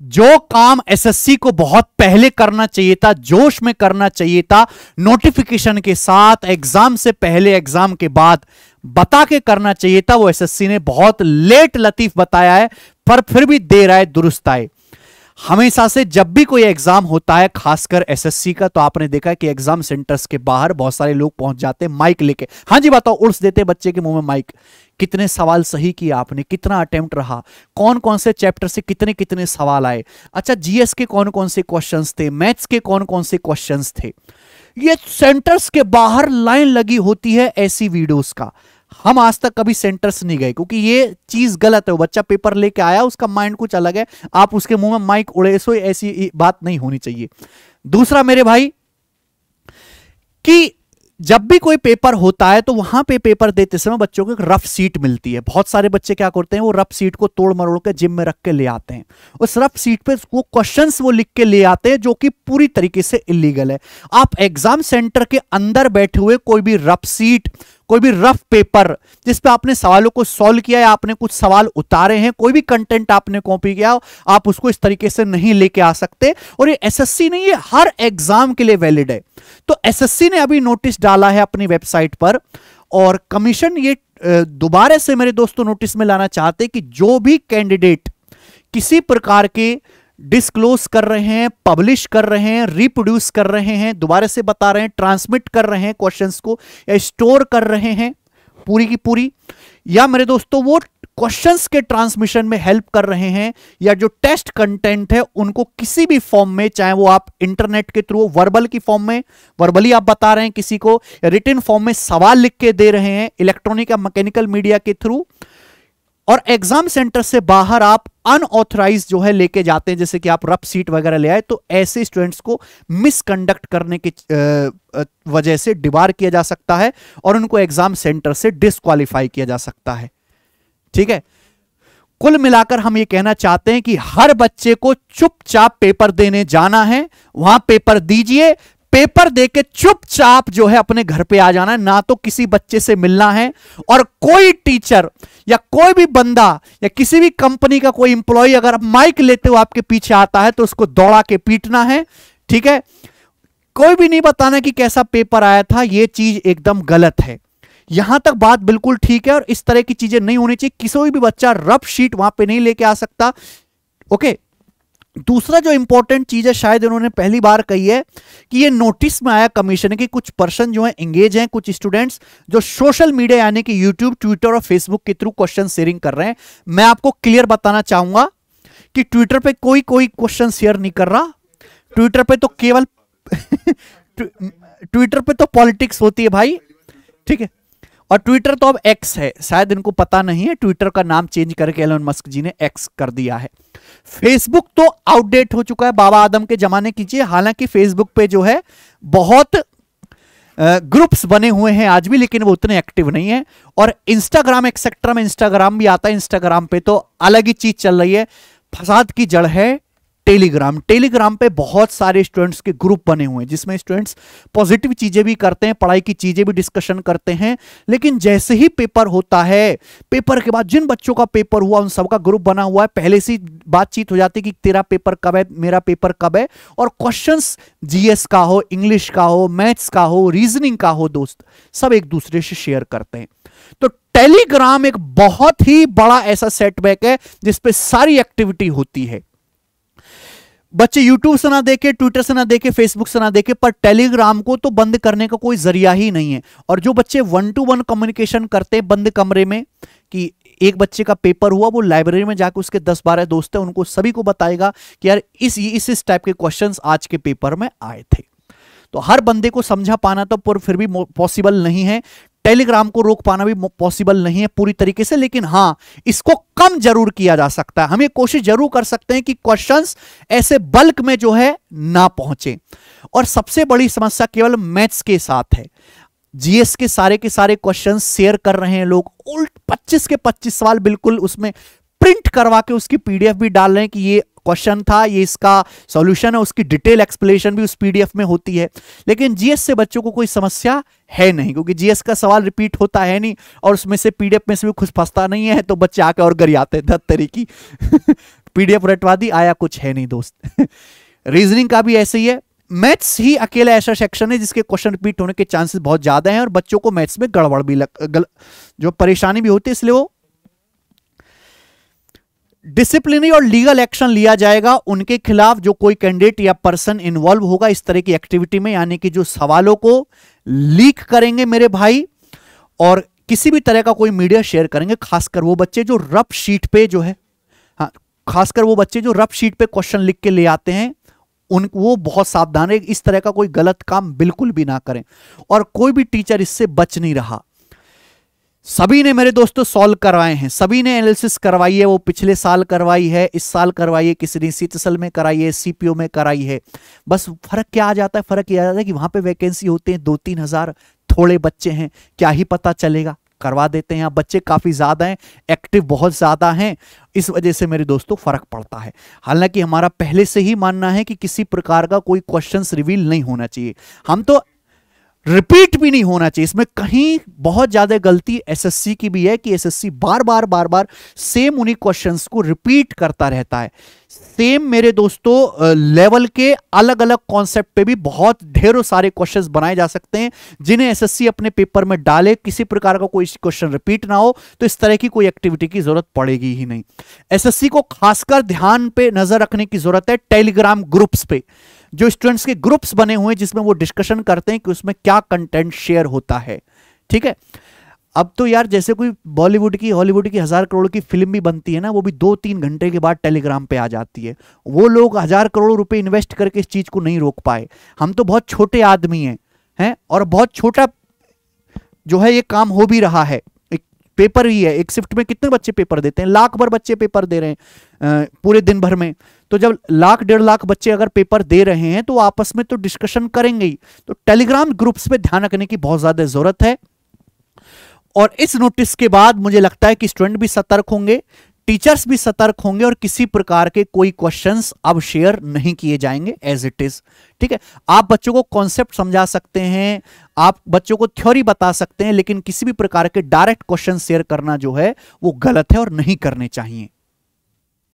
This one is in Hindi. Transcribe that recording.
जो काम एसएससी को बहुत पहले करना चाहिए था जोश में करना चाहिए था नोटिफिकेशन के साथ एग्जाम से पहले एग्जाम के बाद बता के करना चाहिए था वो एसएससी ने बहुत लेट लतीफ बताया है पर फिर भी रहा है दुरुस्त आए हमेशा से जब भी कोई एग्जाम होता है खासकर एसएससी का तो आपने देखा है कि एग्जाम सेंटर्स के बाहर बहुत सारे लोग पहुंच जाते हैं माइक लेके हाँ जी बताओ उर्स देते बच्चे के मुंह में माइक कितने सवाल सही किया आपने कितना अटेम्प्ट रहा कौन कौन से चैप्टर से कितने कितने सवाल आए अच्छा जीएस के कौन कौन से क्वेश्चन थे मैथ्स के कौन कौन से क्वेश्चन थे ये सेंटर्स के बाहर लाइन लगी होती है ऐसी वीडियोस का हम आज तक कभी सेंटर्स नहीं गए क्योंकि ये चीज गलत है बच्चा पेपर लेके आया उसका माइंड कुछ अलग है आप उसके मुंह में माइक उड़े सो ऐसी बात नहीं होनी चाहिए दूसरा मेरे भाई कि जब भी कोई पेपर होता है तो वहां पे पेपर देते समय बच्चों को एक रफ सीट मिलती है बहुत सारे बच्चे क्या करते हैं वो रफ सीट को तोड़ मरोड़ के जिम में रख के ले आते हैं उस रफ सीट पे वो क्वेश्चंस वो लिख के ले आते हैं जो कि पूरी तरीके से इलीगल है आप एग्जाम सेंटर के अंदर बैठे हुए कोई भी रफ सीट कोई भी रफ पेपर पे आपने सवालों को सॉल्व किया या आपने कुछ सवाल उतारे हैं कोई भी कंटेंट आपने कॉपी किया आप उसको इस तरीके से नहीं लेके आ सकते और ये एसएससी नहीं ये हर एग्जाम के लिए वैलिड है तो एसएससी ने अभी नोटिस डाला है अपनी वेबसाइट पर और कमीशन ये दोबारा से मेरे दोस्तों नोटिस में लाना चाहते कि जो भी कैंडिडेट किसी प्रकार के डिस्क्लोज कर रहे हैं पब्लिश कर रहे हैं रिप्रोड्यूस कर रहे हैं दोबारा से बता रहे हैं ट्रांसमिट कर रहे हैं क्वेश्चंस को या स्टोर कर रहे हैं पूरी की पूरी या मेरे दोस्तों वो क्वेश्चंस के ट्रांसमिशन में हेल्प कर रहे हैं या जो टेस्ट कंटेंट है उनको किसी भी फॉर्म में चाहे वो आप इंटरनेट के थ्रू वर्बल की फॉर्म में वर्बली आप बता रहे हैं किसी को रिटर्न फॉर्म में सवाल लिख के दे रहे हैं इलेक्ट्रॉनिक या मैकेनिकल मीडिया के थ्रू और एग्जाम सेंटर से बाहर आप अनऑथराइज जो है लेके जाते हैं जैसे कि आप रफ सीट वगैरह ले आए तो ऐसे स्टूडेंट्स को मिसकंडक्ट करने की वजह से डिबार किया जा सकता है और उनको एग्जाम सेंटर से डिसक्वालीफाई किया जा सकता है ठीक है कुल मिलाकर हम ये कहना चाहते हैं कि हर बच्चे को चुपचाप पेपर देने जाना है वहां पेपर दीजिए पेपर दे के चुपचाप जो है अपने घर पे आ जाना है ना तो किसी बच्चे से मिलना है और कोई टीचर या कोई भी बंदा या किसी भी कंपनी का कोई इंप्लॉय अगर माइक लेते हुए आपके पीछे आता है तो उसको दौड़ा के पीटना है ठीक है कोई भी नहीं बताना कि कैसा पेपर आया था यह चीज एकदम गलत है यहां तक बात बिल्कुल ठीक है और इस तरह की चीजें नहीं होनी चाहिए किसी भी बच्चा रफ शीट वहां पे नहीं लेके आ सकता ओके दूसरा जो इंपॉर्टेंट चीज है शायद इन्होंने पहली बार कही है कि ये नोटिस में आया कमीशन कि कुछ पर्सन जो है एंगेज हैं कुछ स्टूडेंट्स जो सोशल मीडिया यानी कि यूट्यूब ट्विटर और फेसबुक के थ्रू क्वेश्चन शेयरिंग कर रहे हैं मैं आपको क्लियर बताना चाहूंगा कि ट्विटर पे कोई कोई क्वेश्चन शेयर नहीं कर रहा ट्विटर पे तो केवल ट्विटर पे तो पॉलिटिक्स होती है भाई ठीक है और ट्विटर तो अब एक्स है शायद इनको पता नहीं है ट्विटर का नाम चेंज करके एलन मस्क जी ने एक्स कर दिया है फेसबुक तो आउटडेट हो चुका है बाबा आदम के जमाने कीजिए हालांकि फेसबुक पे जो है बहुत ग्रुप्स बने हुए हैं आज भी लेकिन वो उतने एक्टिव नहीं है और इंस्टाग्राम एक्सेट्रा में इंस्टाग्राम भी आता है इंस्टाग्राम पे तो अलग ही चीज चल रही है फसाद की जड़ है टेलीग्राम टेलीग्राम पे बहुत सारे स्टूडेंट्स के ग्रुप बने हुए हैं जिसमें स्टूडेंट्स पॉजिटिव चीज़ें भी करते हैं पढ़ाई की चीज़ें भी डिस्कशन करते हैं लेकिन जैसे ही पेपर होता है पेपर के बाद जिन बच्चों का पेपर हुआ उन सबका ग्रुप बना हुआ है पहले से बातचीत हो जाती है कि तेरा पेपर कब है मेरा पेपर कब है और क्वेश्चन जीएस का हो इंग्लिश का हो मैथ्स का हो रीजनिंग का हो दोस्त सब एक दूसरे से शेयर करते हैं तो टेलीग्राम एक बहुत ही बड़ा ऐसा सेटबैक है जिसपे सारी एक्टिविटी होती है बच्चे यूट्यूब से ना देखे ट्विटर से ना देखे फेसबुक से ना देखे पर टेलीग्राम को तो बंद करने का कोई जरिया ही नहीं है और जो बच्चे वन टू वन कम्युनिकेशन करते हैं बंद कमरे में कि एक बच्चे का पेपर हुआ वो लाइब्रेरी में जाकर उसके दस बारह दोस्त हैं उनको सभी को बताएगा कि यार इस इस इस टाइप के क्वेश्चंस आज के पेपर में आए थे तो हर बंदे को समझा पाना तो पर फिर भी पॉसिबल नहीं है टेलीग्राम को रोक पाना भी पॉसिबल नहीं है पूरी तरीके से लेकिन हाँ इसको कम जरूर किया जा सकता है हम ये कोशिश जरूर कर सकते हैं कि क्वेश्चंस ऐसे बल्क में जो है ना पहुंचे और सबसे बड़ी समस्या केवल मैथ्स के साथ है जीएस के सारे के सारे क्वेश्चन शेयर कर रहे हैं लोग उल्ट 25 के 25 सवाल बिल्कुल उसमें प्रिंट करवा के उसकी पीडीएफ भी डाल रहे हैं कि ये क्वेश्चन था ये इसका सॉल्यूशन है उसकी डिटेल एक्सप्लेनेशन भी उस पीडीएफ में होती है लेकिन जीएस से बच्चों को कोई समस्या है नहीं क्योंकि जीएस का सवाल रिपीट होता है नहीं और उसमें से पीडीएफ में से भी कुछ फंसता नहीं है तो बच्चे आके और गरियाते दस तरीके तरीकी पीडीएफ रटवा दी आया कुछ है नहीं दोस्त रीजनिंग का भी ऐसे ही है मैथ्स ही अकेला ऐसा सेक्शन है जिसके क्वेश्चन रिपीट होने के चांसेस बहुत ज़्यादा हैं और बच्चों को मैथ्स में गड़बड़ भी लग गल, जो परेशानी भी होती है इसलिए वो डिसिप्लिनरी और लीगल एक्शन लिया जाएगा उनके खिलाफ जो कोई कैंडिडेट या पर्सन इन्वॉल्व होगा इस तरह की एक्टिविटी में यानी कि जो सवालों को लीक करेंगे मेरे भाई और किसी भी तरह का कोई मीडिया शेयर करेंगे खासकर वो बच्चे जो रफ शीट पे जो है हाँ खासकर वो बच्चे जो रफ शीट पे क्वेश्चन लिख के ले आते हैं उन वो बहुत सावधान है इस तरह का कोई गलत काम बिल्कुल भी ना करें और कोई भी टीचर इससे बच नहीं रहा सभी ने मेरे दोस्तों सॉल्व करवाए हैं सभी ने एनालिसिस करवाई है वो पिछले साल करवाई है इस साल करवाई है किसी ने सीतसल में कराई है सीपीओ में कराई है बस फर्क क्या आ जाता है फर्क ये आ जाता है कि वहां पे वैकेंसी होते हैं दो तीन हजार थोड़े बच्चे हैं क्या ही पता चलेगा करवा देते हैं बच्चे काफ़ी ज़्यादा हैं एक्टिव बहुत ज़्यादा हैं इस वजह से मेरे दोस्तों फ़र्क पड़ता है हालांकि हमारा पहले से ही मानना है कि किसी प्रकार का कोई क्वेश्चंस रिवील नहीं होना चाहिए हम तो रिपीट भी नहीं होना चाहिए इसमें कहीं बहुत ज्यादा गलती एसएससी की भी है कि एसएससी बार बार बार बार सेम उन्हीं क्वेश्चंस को रिपीट करता रहता है सेम मेरे दोस्तों लेवल के अलग अलग कॉन्सेप्ट पे भी बहुत ढेरों सारे क्वेश्चंस बनाए जा सकते हैं जिन्हें एसएससी अपने पेपर में डाले किसी प्रकार का कोई क्वेश्चन रिपीट ना हो तो इस तरह की कोई एक्टिविटी की जरूरत पड़ेगी ही नहीं एसएससी को खासकर ध्यान पे नजर रखने की जरूरत है टेलीग्राम ग्रुप्स पे जो स्टूडेंट्स के ग्रुप्स बने हुए जिसमें वो डिस्कशन करते हैं कि उसमें क्या कंटेंट शेयर होता है ठीक है अब तो यार जैसे कोई बॉलीवुड की हॉलीवुड की हज़ार करोड़ की फिल्म भी बनती है ना वो भी दो तीन घंटे के बाद टेलीग्राम पे आ जाती है वो लोग हज़ार करोड़ रुपए इन्वेस्ट करके इस चीज़ को नहीं रोक पाए हम तो बहुत छोटे आदमी हैं हैं और बहुत छोटा जो है ये काम हो भी रहा है एक पेपर ही है एक शिफ्ट में कितने बच्चे पेपर देते हैं लाख भर बच्चे पेपर दे रहे हैं पूरे दिन भर में तो जब लाख डेढ़ लाख बच्चे अगर पेपर दे रहे हैं तो आपस में तो डिस्कशन करेंगे ही तो टेलीग्राम ग्रुप्स पे ध्यान रखने की बहुत ज़्यादा ज़रूरत है और इस नोटिस के बाद मुझे लगता है कि स्टूडेंट भी सतर्क होंगे टीचर्स भी सतर्क होंगे और किसी प्रकार के कोई क्वेश्चंस अब शेयर नहीं किए जाएंगे एज इट इज ठीक है आप बच्चों को कॉन्सेप्ट समझा सकते हैं आप बच्चों को थ्योरी बता सकते हैं लेकिन किसी भी प्रकार के डायरेक्ट क्वेश्चन शेयर करना जो है वो गलत है और नहीं करने चाहिए